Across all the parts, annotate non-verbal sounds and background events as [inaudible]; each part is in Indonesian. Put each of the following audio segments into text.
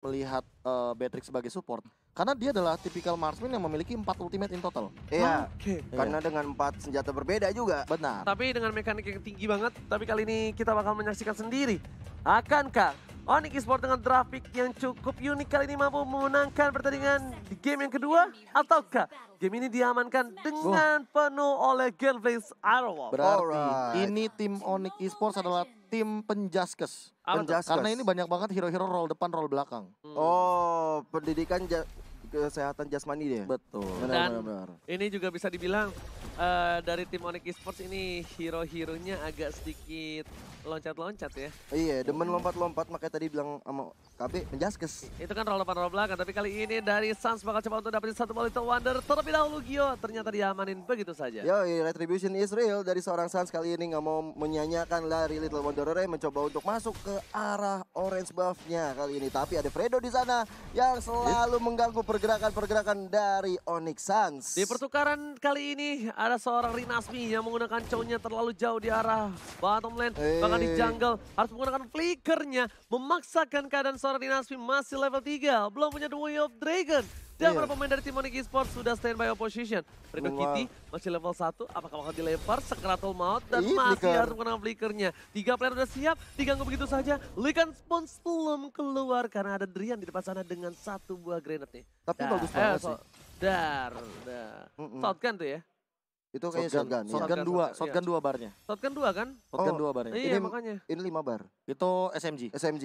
melihat uh, Beatrix sebagai support karena dia adalah tipikal marksman yang memiliki empat ultimate in total. Iya. Ah, okay. Iya. Karena yeah. dengan empat senjata berbeda juga. Benar. Tapi dengan mekanik yang tinggi banget, tapi kali ini kita bakal menyaksikan sendiri akankah Onyx Esports dengan grafik yang cukup unik kali ini mampu memenangkan pertandingan di game yang kedua ataukah game ini diamankan dengan penuh oleh Girlflames Arrow. Berarti Alright. ini tim Onyx Esports adalah tim penjaskes. penjaskes. Karena ini banyak banget hero-hero roll depan, roll belakang. Hmm. Oh, pendidikan kesehatan jasmani dia. Betul. Benar, Dan benar, benar. ini juga bisa dibilang uh, dari tim Onyx Esports ini hero-heronya agak sedikit loncat-loncat ya. Iya, demen lompat-lompat makanya tadi bilang sama KB menjaskes. Itu kan roll depan roll belakang, tapi kali ini dari Sans bakal coba untuk dapetin satu Molito Wonder. Terlebih dahulu Gio, ternyata diamanin begitu saja. Yo, Retribution is real dari seorang Sans kali ini nggak mau menyanyikan lari Little Wonder mencoba untuk masuk ke arah orange buffnya kali ini. Tapi ada Fredo di sana yang selalu mengganggu pergerakan-pergerakan dari Onyx Sans. Di pertukaran kali ini ada seorang Rinasmi yang menggunakan cownya terlalu jauh di arah bottom lane. Hey. Bahkan di eh. jungle harus menggunakan flickernya. Memaksakan keadaan seorang Rinasmi masih level 3. Belum punya The Way of Dragon. Dan yeah. para pemain dari tim Onyx Esports sudah standby opposition. Rino Kitty masih level 1, apakah bakal dilempar, sekeratul maut, dan Ih, masih flicker. harus menggunakan flickernya. Tiga player sudah siap, diganggu begitu saja. Likan Spons belum keluar karena ada Drian di depan sana dengan satu buah grenade nih. Tapi nah, bagus banget eh, so, sih. Dar, dar. Mm -mm. kan tuh ya. Itu kayaknya shotgun. Shotgun, iya. dua, shotgun iya. dua barnya. Shotgun dua kan? Shotgun oh, dua barnya. Iya, ini, makanya. Ini lima bar. Itu SMG. SMG.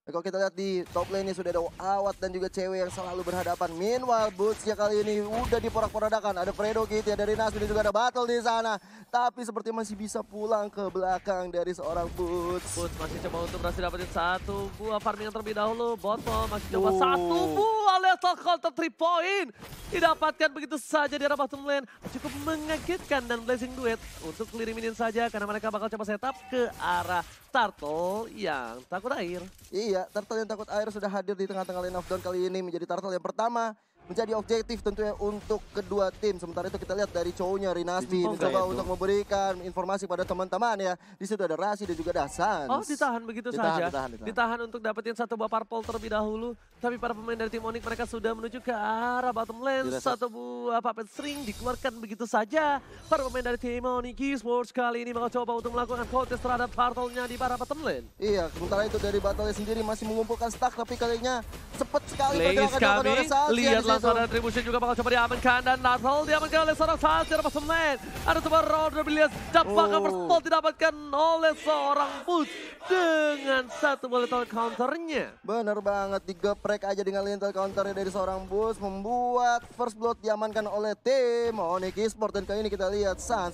Nah, eh, kalau kita lihat di top lane ini sudah ada Awat dan juga cewek yang selalu berhadapan. Meanwhile, ya kali ini udah diporak-porandakan. Ada Fredo gitu ya dari Nas, ini juga ada battle di sana. Tapi seperti masih bisa pulang ke belakang dari seorang Boots. Boots masih coba untuk berhasil dapetin satu buah farming yang terlebih dahulu. Botol masih coba uh. satu buah lethal counter 3 point didapatkan begitu saja di arah bottom lane. Cukup mengagetkan dan blazing duet untuk clearing minion saja karena mereka bakal coba setup ke arah Turtle yang takut air. Iya, Turtle yang takut air sudah hadir di tengah-tengah lane of dawn kali ini menjadi Turtle yang pertama menjadi objektif tentunya untuk kedua tim. Sementara itu kita lihat dari cowoknya Rinasti mencoba ya, untuk memberikan informasi pada teman-teman ya. Di situ ada Rasi dan juga Dasan. Oh ditahan begitu ditahan, saja. Ditahan, ditahan. ditahan untuk dapetin satu buah parpol terlebih dahulu. Tapi para pemain dari tim Onyx mereka sudah menuju ke arah bottom lane. Satu buah puppet string dikeluarkan begitu saja. Para pemain dari tim Onyx Sports kali ini mencoba untuk melakukan kontes terhadap parpolnya di para bottom lane. Iya, sementara itu dari battle sendiri masih mengumpulkan stack tapi kalinya cepat sekali pergerakan dari Lihat langsung dan juga bakal coba diamankan dan Natal diamankan oleh seorang Santi dapat semen. Ada seorang round Rebellious dan first oh. bakal didapatkan oleh seorang Boots dengan satu lethal counternya. Bener banget digeprek aja dengan lethal counternya dari seorang Boots membuat first blood diamankan oleh tim Onyx Esports dan kali ini kita lihat Sans,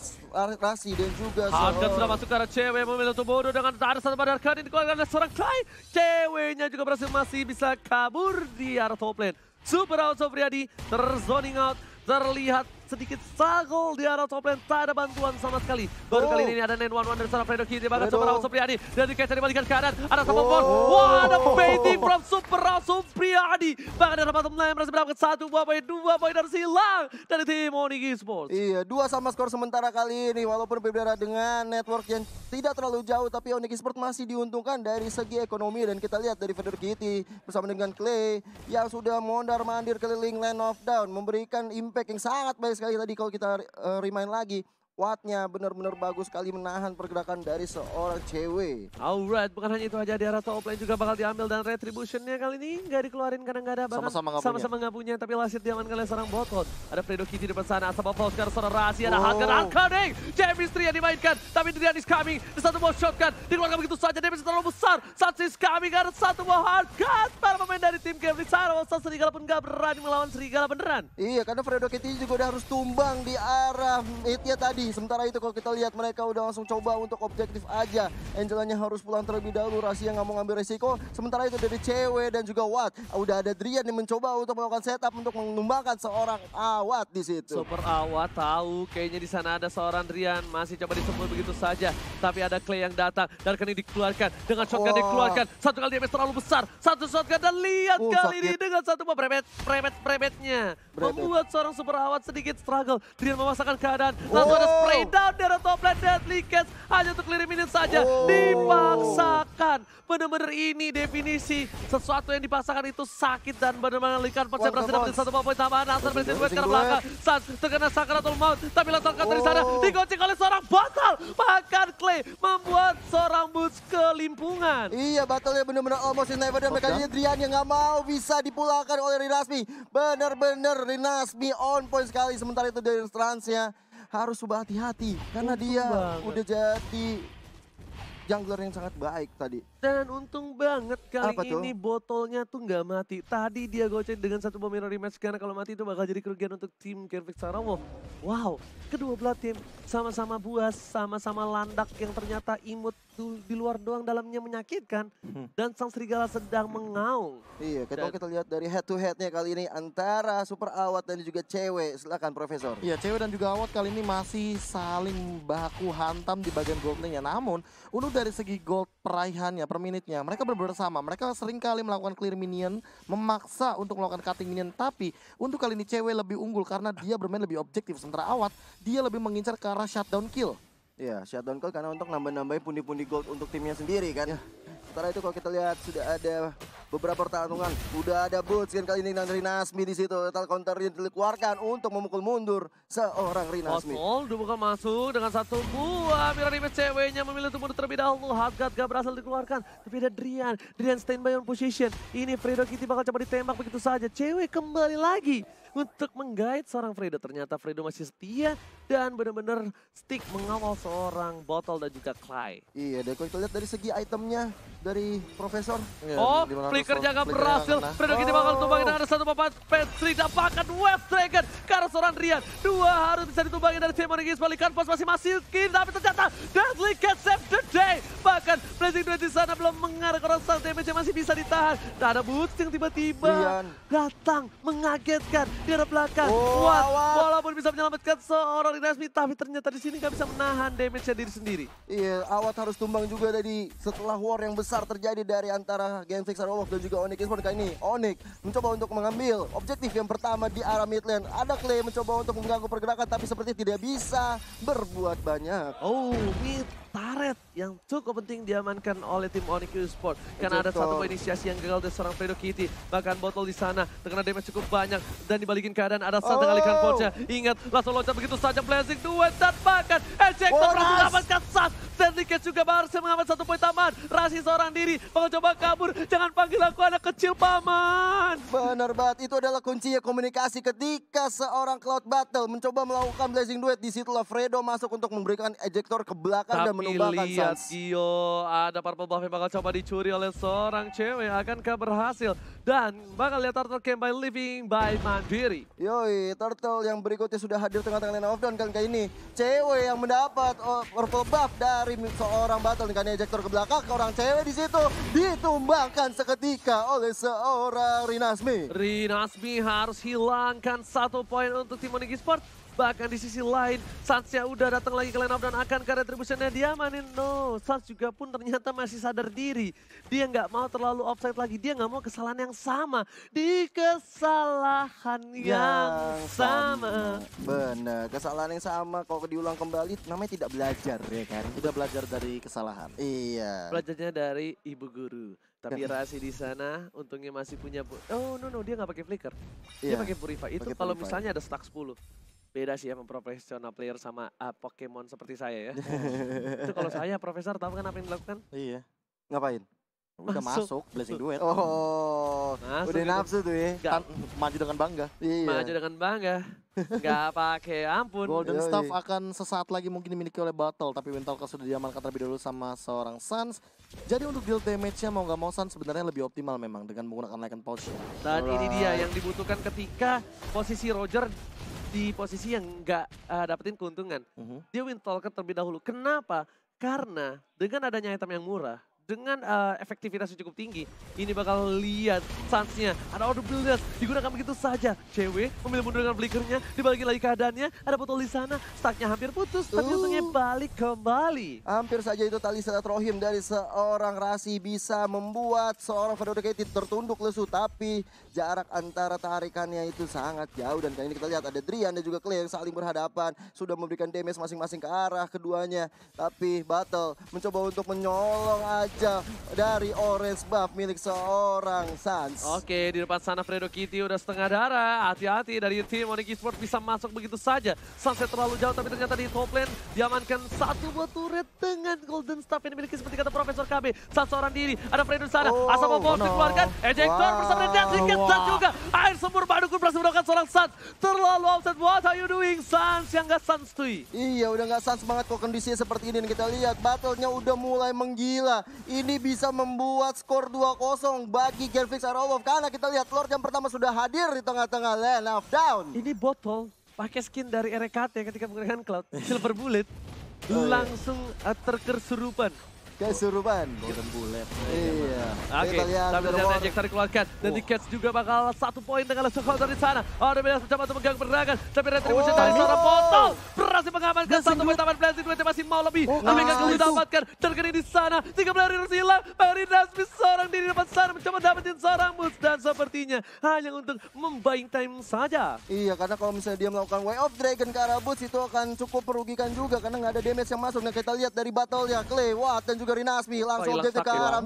Rasi dan juga Hamdan sudah masuk ke arah cewek memilih untuk bodoh dengan ada satu pada Arkan ini dikeluarkan oleh seorang Kai. Ceweknya juga berhasil masih bisa kabur di arah top lane. Super House of terzoning out, terlihat sedikit sagol di arah top lane. Tak ada bantuan sama sekali. Baru oh. kali ini ada Nen One One dari sana Fredo kiri banget Super Raul Supriyadi. Dan dikasih dari ke kanan. Ada sama oh. Wah ada baiting from Super Raul Supriyadi. Bahkan ada bottom lane berhasil mendapatkan satu buah poin, dua poin harus hilang dari tim Onigi Sports. Iya dua sama skor sementara kali ini. Walaupun berbeda dengan network yang tidak terlalu jauh. Tapi Onigi Sports masih diuntungkan dari segi ekonomi. Dan kita lihat dari Fredo Kitty bersama dengan Clay yang sudah mondar mandir keliling land of down. Memberikan impact yang sangat baik sekali tadi kalau kita uh, remind lagi Wattnya benar-benar bagus sekali menahan pergerakan dari seorang cewek. Alright, bukan hanya itu aja di arah top lane juga bakal diambil dan retributionnya kali ini nggak dikeluarin karena nggak ada bahkan sama-sama nggak -sama, punya. punya. tapi lasit diamankan oleh seorang botot. Ada Fredo Kitty di depan sana, sama Volker, seorang rahasia, ada Hakan, Hakan, chemistry yang dimainkan, tapi Drian is coming, di satu buah shotgun, dikeluarkan begitu saja, damage terlalu besar, satu is coming, ada satu buah hard para pemain dari tim Kevin Sarwasa Serigala pun nggak berani melawan Serigala beneran. Iya, karena Fredo Kitty juga udah harus tumbang di arah hitnya tadi. Sementara itu kalau kita lihat mereka udah langsung coba untuk objektif aja. Angelanya harus pulang terlebih dahulu. Rahasia nggak mau ngambil resiko. Sementara itu dari cewek dan juga Wat. Udah ada Drian yang mencoba untuk melakukan setup untuk menumbangkan seorang Awat di situ. Super Awat tahu kayaknya di sana ada seorang Drian masih coba disebut begitu saja. Tapi ada Clay yang datang dan kini dikeluarkan dengan shotgun oh. dikeluarkan. Satu kali damage terlalu besar. Satu shotgun dan lihat oh, kali ini dengan satu prebet prebet prebetnya. Membuat seorang super awat sedikit struggle. Drian memaksakan keadaan. oh. ada Spray down dari top lane Deadly Cats. Hanya untuk clear minion saja. Oh. Dipaksakan. Benar-benar ini definisi. Sesuatu yang dipaksakan itu sakit dan benar-benar mengelikan. Persib berhasil dapat satu poin tambahan. Hasan berisi dibuat ke belakang. Saat terkena sakaratul maut. Tapi oh. dari sana. Oh. Digoceng oleh seorang batal. Bahkan Clay membuat seorang boots kelimpungan. Iya batalnya benar-benar almost in never. Dan mekaniknya Drian yang nggak mau bisa dipulangkan oleh Rinasmi. Benar-benar Rinasmi on point sekali. Sementara itu dari transnya harus coba hati-hati karena Untung dia banget. udah jadi jungler yang sangat baik tadi. Dan untung banget kali Apa ini tuh? botolnya tuh nggak mati. Tadi dia goceng dengan satu bom mirror rematch karena kalau mati itu bakal jadi kerugian untuk tim Kervik Sarawo. Wow, kedua belah tim sama-sama buas, sama-sama landak yang ternyata imut tuh di luar doang dalamnya menyakitkan. Hmm. Dan Sang Serigala sedang mengaung. Iya, dan, kita lihat dari head to headnya kali ini antara Super Awat dan juga Cewek. Silahkan Profesor. Iya, Cewek dan juga Awat kali ini masih saling baku hantam di bagian goldnya Namun, untuk dari segi gold peraihannya, per minitnya. Mereka benar-benar sama. Mereka sering kali melakukan clear minion, memaksa untuk melakukan cutting minion. Tapi untuk kali ini cewek lebih unggul karena dia bermain lebih objektif. Sementara Awat, dia lebih mengincar ke arah shutdown kill. Ya, shutdown kill karena untuk nambah-nambahin pundi-pundi gold untuk timnya sendiri kan. yeah. setelah itu kalau kita lihat sudah ada beberapa pertarungan. Udah ada boots kan kali ini dari Nasmi di situ. Total yang dikeluarkan untuk memukul mundur seorang Rinasmi. dua bukan masuk dengan satu buah. Mira Rimes ceweknya memilih untuk mundur terlebih dahulu. Hatgat gak berhasil dikeluarkan. Tapi ada Drian. Drian by on position. Ini Fredo Kitty bakal coba ditembak begitu saja. Cewek kembali lagi untuk menggait seorang Fredo. Ternyata Fredo masih setia dan benar-benar stick mengawal seorang Botol dan juga Clay. Iya, deh kalau kita lihat dari segi itemnya, dari Profesor. Iya, oh, flicker jaga berhasil. Nah. Predok kita bakal oh. tumbangin ada satu papan Petri dapatkan West Dragon. Karena seorang Rian. Dua harus bisa ditumbangin dari tim Origins. Balikan pos masih masih kini Tapi ternyata Deadly can save the day. Bahkan Blazing Duet di sana belum mengarah ke sang Damage masih bisa ditahan. Tak ada Boots yang tiba-tiba datang mengagetkan di arah belakang. Oh, Kuat. Walaupun bisa menyelamatkan seorang Inasmi. Tapi ternyata di sini gak bisa menahan damage-nya diri sendiri. Iya, Awat harus tumbang juga dari setelah war yang besar besar terjadi dari antara Game Fixer Wolf dan juga Onyx Esports ini. Onyx mencoba untuk mengambil objektif yang pertama di arah mid lane. Ada Clay mencoba untuk mengganggu pergerakan tapi seperti tidak bisa berbuat banyak. Oh, mid turret yang cukup penting diamankan oleh tim Onyx Sport. Karena ada satu inisiasi yang gagal dari seorang Fredo Kitty. Bahkan botol di sana terkena damage cukup banyak. Dan dibalikin keadaan ada satu oh. alihkan force Ingat, langsung loncat begitu saja. Blazing duet dan bahkan Ejector berhasil mengamankan sas. Syndicate juga berhasil mengamankan satu poin taman. Rasi seorang diri mau coba kabur. Jangan panggil aku anak kecil paman. Benar banget, itu adalah kuncinya komunikasi ketika seorang Cloud Battle mencoba melakukan Blazing Duet. di situlah Fredo masuk untuk memberikan ejector ke belakang Tapi dan menumbangkan Gio, ada purple buff yang bakal coba dicuri oleh seorang cewek. Akankah berhasil? Dan bakal lihat Turtle Camp by Living by Mandiri. Yoi, Turtle yang berikutnya sudah hadir tengah-tengah Lane of Dawn kan kayak ini. Cewek yang mendapat oh, purple buff dari seorang battle. Kan ejector ke belakang, ke orang cewek di situ. Ditumbangkan seketika oleh seorang Rinasmi. Rinasmi harus hilangkan satu poin untuk tim Oniki Sport. Bahkan di sisi lain, Sansnya udah datang lagi ke line up dan akan ke retributionnya dia manin. No, Sans juga pun ternyata masih sadar diri. Dia nggak mau terlalu offside lagi. Dia nggak mau kesalahan yang sama. Di kesalahan yang, yang sama. sama. Benar, kesalahan yang sama kalau diulang kembali namanya tidak belajar ya kan. tidak belajar dari kesalahan. Iya. Belajarnya dari ibu guru. Tapi kan. Rasi di sana untungnya masih punya... Oh no no, dia nggak pakai flicker. Dia yeah. pakai purify. Itu kalau misalnya ada stack 10 beda sih ya memprofesional player sama uh, Pokemon seperti saya ya. [laughs] itu kalau saya profesor tahu kan apa yang dilakukan? Iya. Ngapain? Udah masuk, masuk blessing duet. Oh, masuk udah gitu. nafsu tuh ya. Gak maju dengan bangga. Iya. Maju dengan bangga. Gak [laughs] pakai ampun. Golden Staff akan sesaat lagi mungkin dimiliki oleh Battle, tapi Wintalka sudah diamankan terlebih dahulu sama seorang Suns. Jadi untuk deal damage-nya mau gak mau Suns sebenarnya lebih optimal memang dengan menggunakan Lycan Potion. Dan Alright. ini dia yang dibutuhkan ketika posisi Roger di posisi yang nggak uh, dapetin keuntungan. Mm -hmm. Dia win talker terlebih dahulu. Kenapa? Karena dengan adanya item yang murah, dengan uh, efektivitas yang cukup tinggi, ini bakal lihat chance-nya. Ada auto builders, digunakan begitu saja. Cewek memilih mundur dengan flickernya, Dibalik lagi keadaannya, ada botol di sana, stacknya hampir putus, tapi uh. untungnya balik kembali. Hampir saja itu tali serat rohim dari seorang Rasi bisa membuat seorang Fedoricated tertunduk lesu, tapi jarak antara tarikannya itu sangat jauh. Dan kali ini kita lihat ada Drian dan juga Clay yang saling berhadapan, sudah memberikan damage masing-masing ke arah keduanya. Tapi Battle mencoba untuk menyolong aja saja dari orange buff milik seorang Sans. Oke, di depan sana Fredo Kitty udah setengah darah. Hati-hati dari tim Onyx Sport bisa masuk begitu saja. Sunset terlalu jauh tapi ternyata di top lane diamankan satu buat turret dengan golden staff yang dimiliki seperti kata Profesor KB. Sans seorang diri, ada Fredo sana. Oh, Asap Popov no. dikeluarkan, ejector wow. bersama dengan Trinket wow. Sans juga. Air sumur Badukun berhasil melakukan seorang Sans. Terlalu offset, what are you doing Sans? Yang gak Sans tuh. Iya, udah gak Sans banget kok kondisinya seperti ini. Dan kita lihat battle-nya udah mulai menggila ini bisa membuat skor 2-0 bagi Genflix Arrowwolf. Karena kita lihat Lord yang pertama sudah hadir di tengah-tengah Land of Down. Ini botol pakai skin dari RKT ketika menggunakan Cloud, [laughs] Silver Bullet. Oh, iya. Langsung terkesurupan kesurupan. Golden Bullet. Iya. Oke, tapi ternyata Jack tarik keluarkan. Dan di catch juga bakal satu poin dengan langsung counter di sana. Oh, Rebellion mencoba untuk mengganggu penyerangan. Tapi retribution oh. dari seorang potong. Berhasil mengamankan satu poin tambahan dua Duetnya masih mau lebih. Oh, tapi gak bisa ah, dapatkan. terkini di sana. Tiga belah harus hilang. Mari nasmi seorang diri dapat sana mencoba dapetin seorang bus Dan sepertinya hanya untuk membuying time saja. Iya, karena kalau misalnya dia melakukan way of dragon ke arah bus itu akan cukup merugikan juga. Karena nggak ada damage yang masuk. Nah, kita lihat dari battle ya Clay, Watt, dan juga juga Rina oh, langsung oh, aja ke arah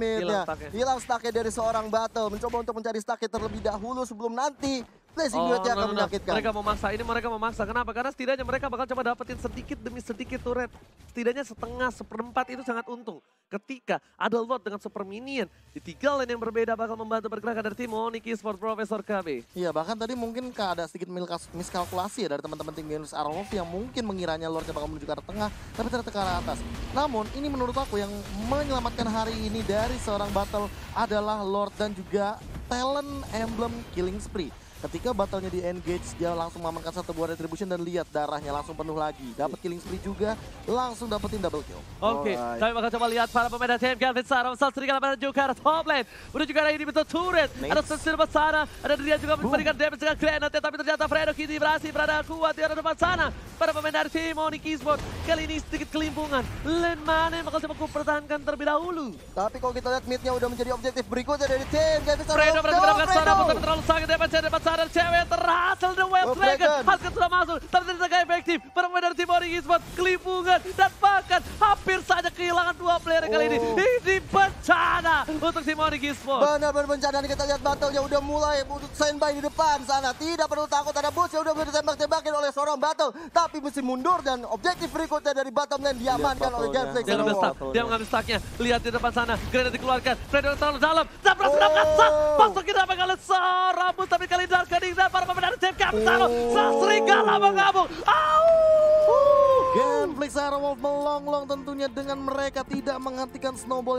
Hilang staknya dari seorang battle. Mencoba untuk mencari staknya terlebih dahulu sebelum nanti Placing oh, akan no, no, no. Mereka memaksa, ini mereka memaksa. Kenapa? Karena setidaknya mereka bakal coba dapetin sedikit demi sedikit turret. Setidaknya setengah, seperempat itu sangat untung. Ketika ada Lord dengan Super Minion, di tiga lane yang berbeda bakal membantu pergerakan dari tim Onyx Sport Profesor KB. Iya, bahkan tadi mungkin ada sedikit miskalkulasi ya dari teman-teman tim Genus Arlov yang mungkin mengiranya Lordnya bakal menuju ke arah tengah, tapi ternyata ke arah atas. Namun, ini menurut aku yang menyelamatkan hari ini dari seorang battle adalah Lord dan juga talent emblem Killing Spree. Ketika batalnya di engage, dia langsung memamankan satu buah retribution dan lihat darahnya langsung penuh lagi. Dapat iya. killing spree juga, langsung dapetin double kill. Oke, okay. right. kami bakal coba lihat para pemain dari TMK Alvitsar, Sal Serigala menunjukkan top lane. Menuju juga ada ini betul turret, nice. ada Sensir depan sana, ada dia juga memberikan damage dengan granat tapi ternyata Fredo kini berhasil berada kuat di arah depan sana. Para pemain dari tim Onyx Esports, kali ini sedikit kelimpungan. Lane mana yang bakal mampu pertahankan terlebih dahulu. Tapi kalau kita lihat midnya udah menjadi objektif berikutnya dari tim. Fredo berada mendapatkan sana, tapi terlalu sakit depan depan sana ada cewek terhasil The West oh, Dragon. Hasket sudah masuk, tapi tidak efektif. Permainan tim Ori Esports kelimpungan dan bahkan hampir saja kehilangan dua player kali ini. Oh. Ini bencana untuk tim Ori Esports. Benar-benar bencana. kita lihat battle yang udah mulai. Standby di depan sana. Tidak perlu takut ada boost yang udah bisa ditembak-tembakin oleh seorang battle tapi mesti mundur dan objektif berikutnya dari bottom lane diamankan iya, oleh Genflix. Dia ngambil stack, dia ngambil stacknya. Lihat di depan sana, grenade dikeluarkan. Predator terlalu dalam, Zapra sudah melesak. Masuk kita apa kali rambut tapi kali dark kening dan para pemain dari Team Capitano. Serigala mengabung. Au! Genflix Wolf melonglong tentunya dengan mereka tidak menghentikan snowball.